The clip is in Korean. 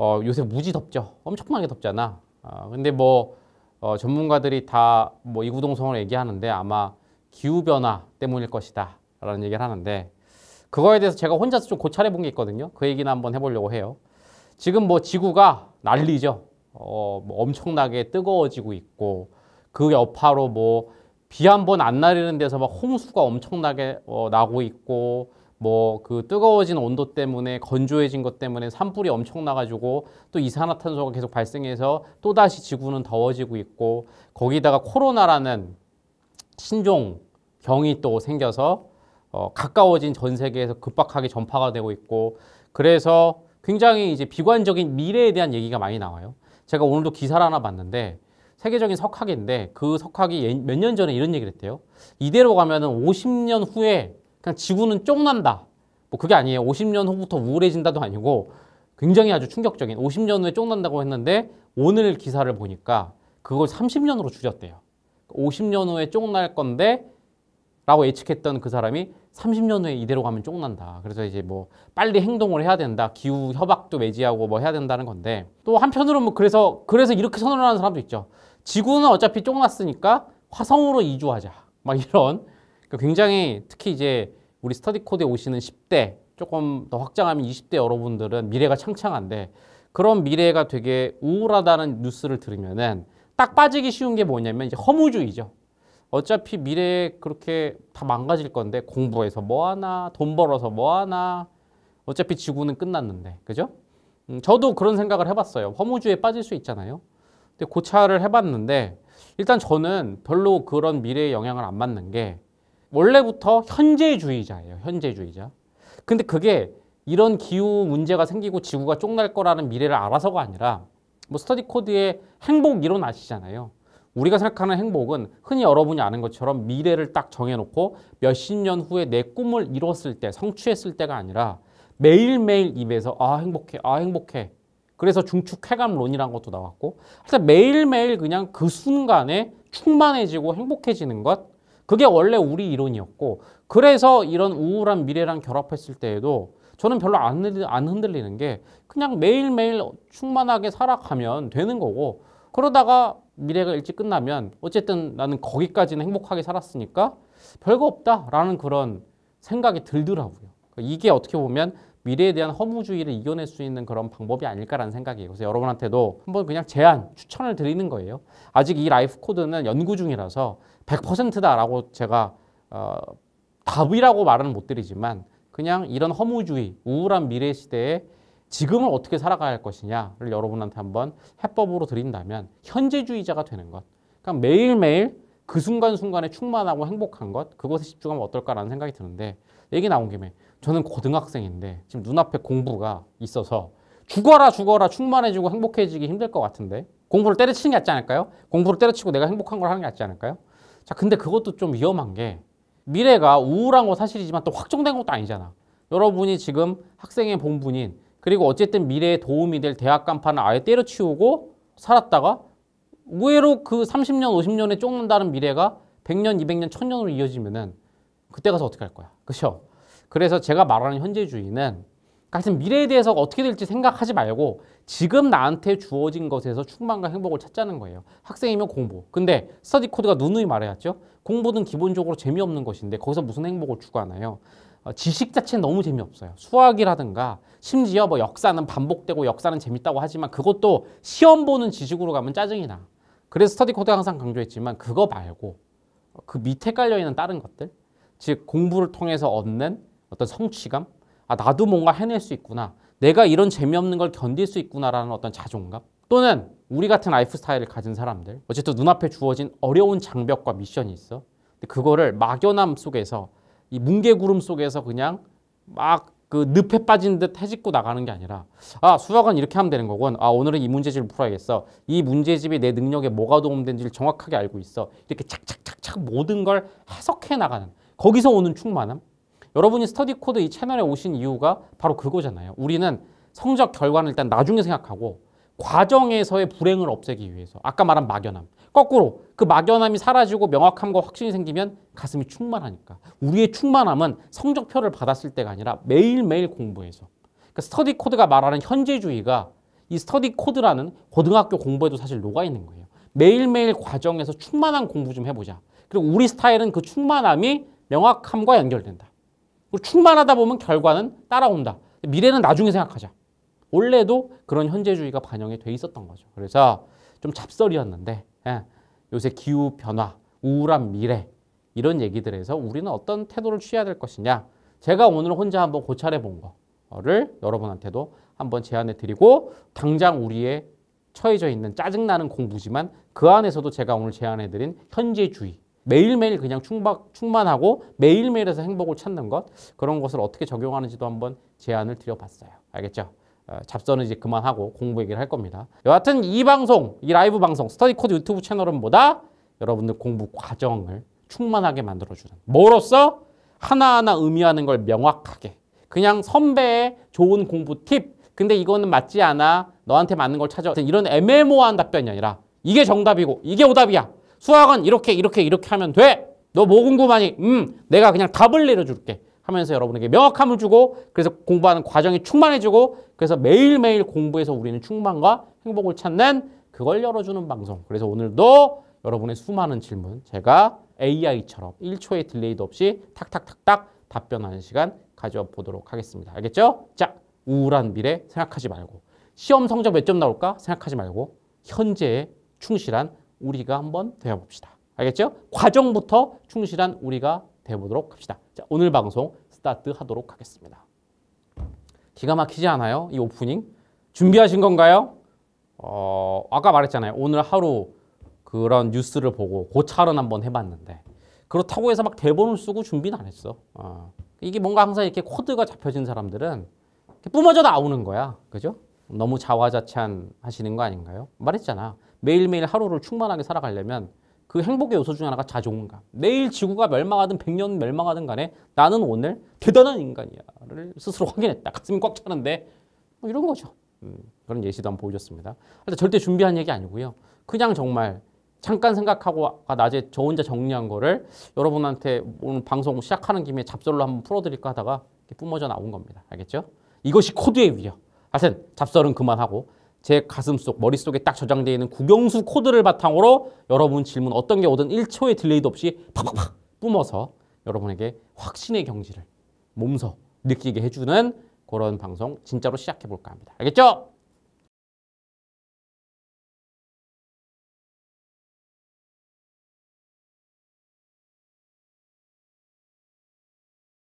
어, 요새 무지 덥죠. 엄청나게 덥잖아. 어, 근데 뭐 어, 전문가들이 다 뭐 이구동성을 얘기하는데 아마 기후변화 때문일 것이다 라는 얘기를 하는데 그거에 대해서 제가 혼자서 좀 고찰해 본 게 있거든요. 그 얘기는 한번 해보려고 해요. 지금 뭐 지구가 난리죠. 어, 뭐 엄청나게 뜨거워지고 있고 그 여파로 뭐 비 한 번 안 내리는 데서 막 홍수가 엄청나게 어, 나고 있고 뭐그 뜨거워진 온도 때문에 건조해진 것 때문에 산불이 엄청 나가지고 또 이산화탄소가 계속 발생해서 또다시 지구는 더워지고 있고 거기다가 코로나라는 신종 병이 또 생겨서 어, 가까워진 전 세계에서 급박하게 전파가 되고 있고 그래서 굉장히 이제 비관적인 미래에 대한 얘기가 많이 나와요. 제가 오늘도 기사를 하나 봤는데 세계적인 석학인데 그 석학이 몇 년 전에 이런 얘기를 했대요. 이대로 가면은 50년 후에 그냥 지구는 쪽난다. 뭐 그게 아니에요. 50년 후부터 우울해진다도 아니고 굉장히 아주 충격적인 50년 후에 쪽난다고 했는데 오늘 기사를 보니까 그걸 30년으로 줄였대요. 50년 후에 쪽 날 건데 라고 예측했던 그 사람이 30년 후에 이대로 가면 쪽난다. 그래서 이제 뭐 빨리 행동을 해야 된다. 기후 협약도 매지하고 뭐 해야 된다는 건데 또 한편으로 뭐 그래서 그래서 이렇게 선언을 하는 사람도 있죠. 지구는 어차피 쪽났으니까 화성으로 이주하자. 막 이런 그러니까 굉장히 특히 이제 우리 스터디 코드에 오시는 10대 조금 더 확장하면 20대 여러분들은 미래가 창창한데 그런 미래가 되게 우울하다는 뉴스를 들으면은 딱 빠지기 쉬운 게 뭐냐면 이제 허무주의죠. 어차피 미래에 그렇게 다 망가질 건데 공부해서 뭐 하나, 돈 벌어서 뭐 하나. 어차피 지구는 끝났는데. 그죠? 음, 저도 그런 생각을 해 봤어요. 허무주의에 빠질 수 있잖아요. 근데 고찰을 해 봤는데 일단 저는 별로 그런 미래에 영향을 안 받는 게 원래부터 현재주의자예요. 현재주의자. 근데 그게 이런 기후 문제가 생기고 지구가 쪽날 거라는 미래를 알아서가 아니라 뭐 스터디 코드의 행복 이론 아시잖아요. 우리가 생각하는 행복은 흔히 여러분이 아는 것처럼 미래를 딱 정해놓고 몇 십 년 후에 내 꿈을 이뤘을 때, 성취했을 때가 아니라 매일매일 입에서 아 행복해, 아 행복해. 그래서 중축해감론이라는 것도 나왔고 하여튼 매일매일 그냥 그 순간에 충만해지고 행복해지는 것 그게 원래 우리 이론이었고 그래서 이런 우울한 미래랑 결합했을 때에도 저는 별로 안, 안 흔들리는 게 그냥 매일매일 충만하게 살아가면 되는 거고 그러다가 미래가 일찍 끝나면 어쨌든 나는 거기까지는 행복하게 살았으니까 별거 없다라는 그런 생각이 들더라고요. 그러니까 이게 어떻게 보면 미래에 대한 허무주의를 이겨낼 수 있는 그런 방법이 아닐까라는 생각이에요. 그래서 여러분한테도 한번 그냥 제안, 추천을 드리는 거예요. 아직 이 라이프 코드는 연구 중이라서 100%다라고 제가 어, 답이라고 말은 못 드리지만 그냥 이런 허무주의, 우울한 미래 시대에 지금을 어떻게 살아가야 할 것이냐를 여러분한테 한번 해법으로 드린다면 현재주의자가 되는 것. 그러니까 매일매일 그 순간순간에 충만하고 행복한 것, 그것에 집중하면 어떨까라는 생각이 드는데 얘기 나온 김에 저는 고등학생인데 지금 눈앞에 공부가 있어서 죽어라 죽어라 충만해지고 행복해지기 힘들 것 같은데 공부를 때려치는 게 낫지 않을까요? 공부를 때려치고 내가 행복한 걸 하는 게 낫지 않을까요? 자 근데 그것도 좀 위험한 게 미래가 우울한 건 사실이지만 또 확정된 것도 아니잖아 여러분이 지금 학생의 본분인 그리고 어쨌든 미래에 도움이 될 대학 간판을 아예 때려치우고 살았다가 의외로 그 30년, 50년에 쫓는다는 미래가 100년, 200년, 1000년으로 이어지면은 그때 가서 어떻게 할 거야? 그렇죠? 그래서 제가 말하는 현재주의는 같은 미래에 대해서 어떻게 될지 생각하지 말고 지금 나한테 주어진 것에서 충만과 행복을 찾자는 거예요. 학생이면 공부. 근데 스터디 코드가 누누이 말해왔죠. 공부는 기본적으로 재미없는 것인데 거기서 무슨 행복을 추구하나요? 어, 지식 자체는 너무 재미없어요. 수학이라든가 심지어 뭐 역사는 반복되고 역사는 재밌다고 하지만 그것도 시험 보는 지식으로 가면 짜증이 나. 그래서 스터디 코드 항상 강조했지만 그거 말고 그 밑에 깔려있는 다른 것들 즉 공부를 통해서 얻는 어떤 성취감? 아, 나도 뭔가 해낼 수 있구나. 내가 이런 재미없는 걸 견딜 수 있구나라는 어떤 자존감? 또는 우리 같은 라이프 스타일을 가진 사람들. 어쨌든 눈앞에 주어진 어려운 장벽과 미션이 있어. 근데 그거를 막연함 속에서 이 뭉게구름 속에서 그냥 막 그 늪에 빠진 듯 해집고 나가는 게 아니라 아 수학은 이렇게 하면 되는 거군 아 오늘은 이 문제집을 풀어야겠어 이 문제집이 내 능력에 뭐가 도움되는지를 정확하게 알고 있어 이렇게 착착착착 모든 걸 해석해 나가는 거기서 오는 충만함 여러분이 스터디 코드 이 채널에 오신 이유가 바로 그거잖아요. 우리는 성적 결과는 일단 나중에 생각하고 과정에서의 불행을 없애기 위해서 아까 말한 막연함 거꾸로 그 막연함이 사라지고 명확함과 확신이 생기면 가슴이 충만하니까 우리의 충만함은 성적표를 받았을 때가 아니라 매일매일 공부해서 그러니까 스터디 코드가 말하는 현재주의가 이 스터디 코드라는 고등학교 공부에도 사실 녹아 있는 거예요 매일매일 과정에서 충만한 공부 좀 해보자 그리고 우리 스타일은 그 충만함이 명확함과 연결된다 충만하다 보면 결과는 따라온다. 미래는 나중에 생각하자. 원래도 그런 현재주의가 반영이 돼 있었던 거죠. 그래서 좀 잡설이었는데 예, 요새 기후 변화, 우울한 미래 이런 얘기들에서 우리는 어떤 태도를 취해야 될 것이냐. 제가 오늘 혼자 한번 고찰해 본 거를 여러분한테도 한번 제안해 드리고 당장 우리의 처해져 있는 짜증나는 공부지만 그 안에서도 제가 오늘 제안해 드린 현재주의 매일매일 그냥 충박, 충만하고 매일매일에서 행복을 찾는 것 그런 것을 어떻게 적용하는지도 한번 제안을 드려봤어요. 알겠죠? 어, 잡선는 이제 그만하고 공부 얘기를 할 겁니다. 여하튼 이 방송, 이 라이브 방송 스터디 코드 유튜브 채널은 뭐다? 여러분들 공부 과정을 충만하게 만들어주는 뭐로써 하나하나 의미하는 걸 명확하게 그냥 선배의 좋은 공부 팁 근데 이거는 맞지 않아 너한테 맞는 걸 찾아 이런 애매모호한 답변이 아니라 이게 정답이고 이게 오답이야 수학은 이렇게 이렇게 이렇게 하면 돼. 너 뭐 궁금하니? 음, 내가 그냥 답을 내려줄게. 하면서 여러분에게 명확함을 주고 그래서 공부하는 과정이 충만해지고 그래서 매일매일 공부해서 우리는 충만과 행복을 찾는 그걸 열어주는 방송. 그래서 오늘도 여러분의 수많은 질문 제가 AI처럼 1초의 딜레이도 없이 탁탁탁탁 답변하는 시간 가져 보도록 하겠습니다. 알겠죠? 자, 우울한 미래 생각하지 말고 시험 성적 몇 점 나올까 생각하지 말고 현재에 충실한 우리가 한번 되어봅시다. 알겠죠? 과정부터 충실한 우리가 되어보도록 합시다. 자, 오늘 방송 스타트 하도록 하겠습니다. 기가 막히지 않아요? 이 오프닝? 준비하신 건가요? 어, 아까 말했잖아요. 오늘 하루 그런 뉴스를 보고 고찰은 한번 해봤는데 그렇다고 해서 막 대본을 쓰고 준비는 안 했어. 어. 이게 뭔가 항상 이렇게 코드가 잡혀진 사람들은 이렇게 뿜어져 나오는 거야. 그죠? 너무 자화자찬 하시는 거 아닌가요? 말했잖아. 매일매일 하루를 충만하게 살아가려면 그 행복의 요소 중 하나가 자존감. 내일 지구가 멸망하든 백년 멸망하든 간에 나는 오늘 대단한 인간이야를 스스로 확인했다. 가슴이 꽉 차는데 뭐 이런 거죠. 음, 그런 예시도 한번 보여줬습니다. 절대 준비한 얘기 아니고요. 그냥 정말 잠깐 생각하고 아까 낮에 저 혼자 정리한 거를 여러분한테 오늘 방송 시작하는 김에 잡설로 한번 풀어드릴까 하다가 뿜어져 나온 겁니다. 알겠죠? 이것이 코드의 위력. 하여튼 잡설은 그만하고 제 가슴속, 머릿속에 딱 저장되어 있는 구경수 코드를 바탕으로 여러분 질문 어떤 게 오든 1초의 딜레이도 없이 팍팍팍 뿜어서 여러분에게 확신의 경지를 몸소 느끼게 해주는 그런 방송 진짜로 시작해볼까 합니다. 알겠죠?